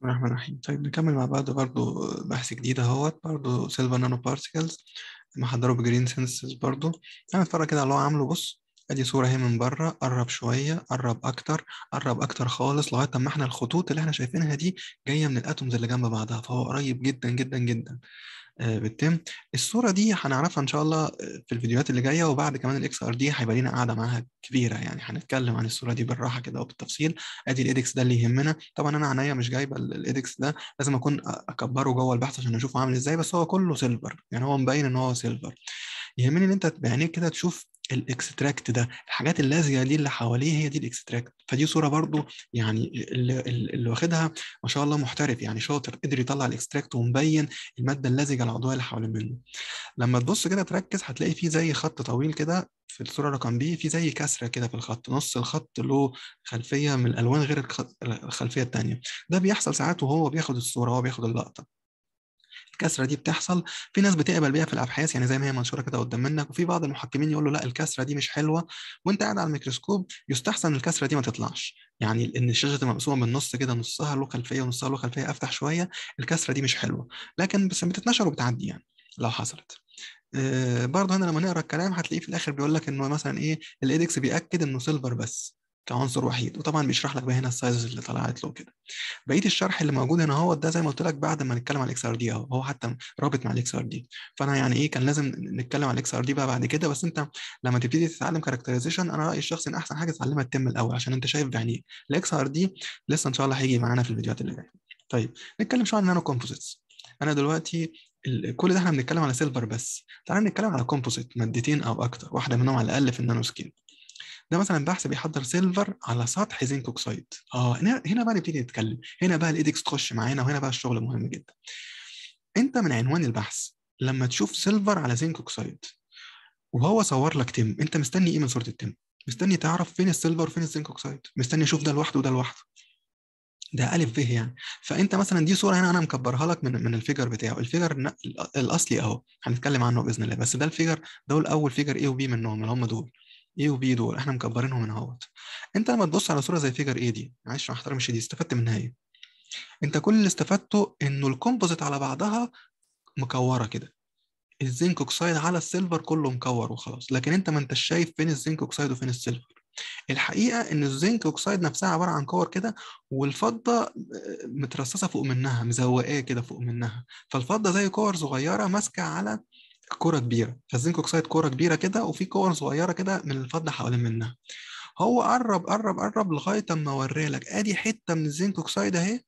بسم الله الرحمن الرحيم طيب نكمل مع بعض برضو بحث جديد اهوت برضو سيلفر نانو بارتيكلز محضره بجرين سنسز برضو اتفرج كده على اللي هو عامله بص ادي صورة اهي من بره قرب شوية قرب اكتر قرب اكتر خالص لغاية ما احنا الخطوط اللي احنا شايفينها دي جاية من الاتومز اللي جنب بعضها فهو قريب جدا جدا جدا آه، بتم الصورة دي هنعرفها إن شاء الله في الفيديوهات اللي جاية وبعد كمان الإكس آر دي هيبقى لنا قاعدة معاها كبيرة يعني هنتكلم عن الصورة دي بالراحة كده وبالتفصيل أدي الإيدكس ده اللي يهمنا طبعا أنا عينيا مش جايبة الإيدكس ده لازم أكون أكبره جوه البحث عشان أشوفه عامل إزاي بس هو كله سيلفر يعني هو مبين إن هو سيلفر يهمني إن أنت بعينيك كده تشوف الاكستراكت ده الحاجات اللاذجه دي اللي حواليه هي دي الاكستراكت فدي صوره برضو يعني اللي, اللي واخدها ما شاء الله محترف يعني شاطر قدر يطلع الاكستراكت ومبين الماده اللاذجه العضويه اللي حواليه منه لما تبص كده تركز هتلاقي فيه زي خط طويل كده في الصوره رقم بي في زي كسره كده في الخط نص الخط له خلفيه من الالوان غير الخلفيه الثانيه ده بيحصل ساعات وهو بياخد الصوره هو بياخد اللقطه الكسره دي بتحصل في ناس بتقبل بيها في الابحاث يعني زي ما هي منشوره كده قدام منك وفي بعض المحكمين يقول له لا الكسره دي مش حلوه وانت قاعد على الميكروسكوب يستحسن الكسره دي ما تطلعش يعني ان الشاشه تبقى مقسومه بالنص كده نصها له خلفيه ونصها له خلفيه افتح شويه الكسره دي مش حلوه لكن بس بتتنشر وبتعدي يعني لو حصلت آه، برضه هنا لما نقرا الكلام هتلاقيه في الاخر بيقول لك انه مثلا ايه الايدكس بياكد انه سيلفر بس كعنصر وحيد وطبعا بيشرح لك بقى هنا السايزز اللي طلعت له كده بقيه الشرح اللي موجود هنا اهوت ده زي ما قلت لك بعد ما نتكلم على الاكس ار دي اهو هو حتى رابط مع الاكس ار دي فانا يعني ايه كان لازم نتكلم على الاكس ار دي بقى بعد كده بس انت لما تبتدي تتعلم كاركترايزيشن انا رايي الشخصي ان احسن حاجه تتعلمها التم الاول عشان انت شايف بعينيك الاكس ار دي لسه ان شاء الله هيجي معانا في الفيديوهات اللي جايه طيب نتكلم شويه عن النانو كومبوزيتس انا دلوقتي كل ده احنا بنتكلم على سيلفر بس تعال نتكلم على كومبوزيت مادتين او اكتر واحده منهم على الاقل في النانو سكيل ده مثلا بحث بيحضر سيلفر على سطح زنك اوكسايد اه هنا هنا بقى نبتدي نتكلم هنا بقى الايدكس تخش معانا وهنا بقى الشغل مهم جدا انت من عنوان البحث لما تشوف سيلفر على زنك اوكسايد وهو صور لك تم انت مستني ايه من صوره التم مستني تعرف فين السيلفر وفين الزنك اوكسايد مستني اشوف ده لوحده وده لوحده ده الف به يعني فانت مثلا دي صوره هنا انا مكبرها لك من من الفيجر بتاعه الفيجر الاصلي اهو هنتكلم عنه باذن الله بس ده الفيجر دول اول فيجر اي وبي منهم اللي هم دول A و B دول احنا مكبرينهم من اهوت انت لما تبص على صوره زي فيجر A دي معلش مع احترامي الشديد استفدت منها ايه؟ انت كل اللي استفدته انه الكومبوزيت على بعضها مكوره كده الزنك اوكسايد على السيلفر كله مكور وخلاص لكن انت ما انتش شايف فين الزنك اوكسايد وفين السيلفر الحقيقه ان الزنك اوكسايد نفسها عباره عن كور كده والفضه مترصصه فوق منها مزوقاه كده فوق منها فالفضه زي كور صغيره ماسكه على كوره كبيره فالزنك اوكسايد كوره كبيره كده وفي كور صغيره كده من الفضه حوالين منها هو قرب قرب قرب لغايه اما اوري لك ادي حته من الزنك اوكسايد اهي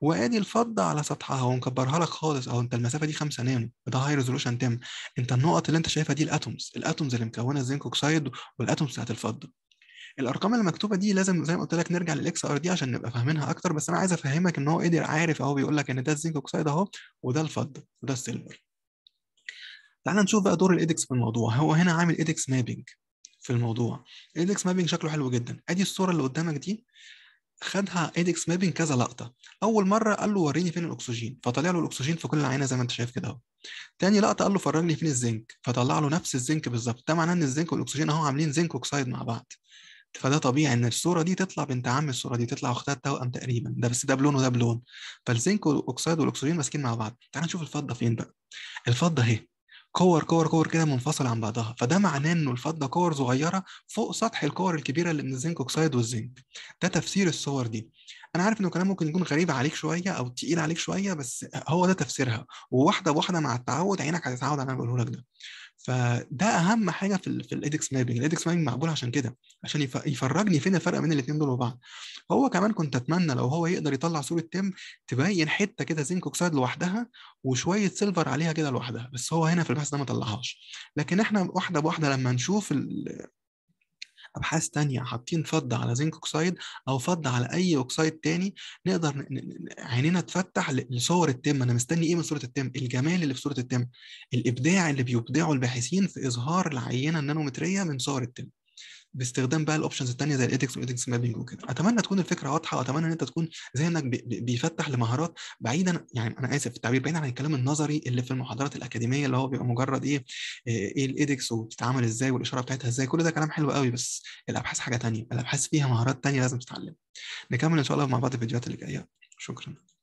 وادي الفضه على سطحها ونكبرها لك خالص اهو انت المسافه دي 5 نانو ده هاي ريزولوشن تم انت النقط اللي انت شايفها دي الاتومز الاتومز اللي مكونه الزنك اوكسايد والاتومز بتاعت الفضه الارقام المكتوبه دي لازم زي ما قلت لك نرجع للاكس ار دي عشان نبقى فاهمينها اكتر بس انا عايز افهمك ان هو قدر عارف اهو بيقول لك ان ده الزنك اوكسايد اهو وده الفضه وده السيلفر تعال نشوف بقى دور الايدكس في الموضوع هو هنا عامل ايدكس مابنج في الموضوع الايدكس مابنج شكله حلو جدا ادي الصوره اللي قدامك دي خدها ايدكس مابنج كذا لقطه اول مره قال له وريني فين الاكسجين فطلع له الاكسجين في كل عينه زي ما انت شايف كده اهو تاني لقطه قال له فرجني فين الزنك فطلع له نفس الزنك بالظبط ده معناه ان الزنك والاكسجين اهو عاملين زنك اوكسيد مع بعض فده طبيعي ان الصوره دي تطلع بنت عم الصوره دي تطلع اختها التوأم تقريبا ده بس ده بلون وده بلون فالزنك والاكسيد والاكسجين ماسكين مع بعض تعال نشوف الفضه فين بقى الفضه اهي كور كور كور كده منفصل عن بعضها فده معناه ان الفضه كور صغيره فوق سطح الكور الكبيره اللي من الزنك اوكسيد والزنك ده تفسير الصور دي انا عارف انه كلام ممكن يكون غريب عليك شويه او تقيل عليك شويه بس هو ده تفسيرها وواحده بواحده مع التعود عينك هتتعود على اللي انا بقوله لك ده فده اهم حاجه في في الايدكس مابنج الايدكس مابنج معمول عشان كده عشان يفرجني فين الفرق بين الاثنين دول وبعض هو كمان كنت اتمنى لو هو يقدر يطلع صوره تم تبين حته كده زنك اوكسيد لوحدها وشويه سيلفر عليها كده لوحدها بس هو هنا في البحث ده ما طلعهاش لكن احنا واحده بواحده لما نشوف ابحاث تانية حاطين فضه على زنك اوكسيد او فضه على اي اوكسيد تاني نقدر عينينا تفتح لصور التم انا مستني ايه من صوره التم الجمال اللي في صوره التم الابداع اللي بيبدعه الباحثين في اظهار العينه النانومتريه من صور التم باستخدام بقى الاوبشنز الثانيه زي الايتكس والايتكس مابنج وكده اتمنى تكون الفكره واضحه واتمنى ان انت تكون ذهنك بيفتح لمهارات بعيدا يعني انا اسف في التعبير بعيدا عن الكلام النظري اللي في المحاضرات الاكاديميه اللي هو بيبقى مجرد ايه آه، ايه الايدكس وبتتعمل ازاي والاشاره بتاعتها ازاي كل ده كلام حلو قوي بس الابحاث حاجه ثانيه الابحاث فيها مهارات ثانيه لازم تتعلم نكمل ان شاء الله مع بعض الفيديوهات اللي جايه شكرا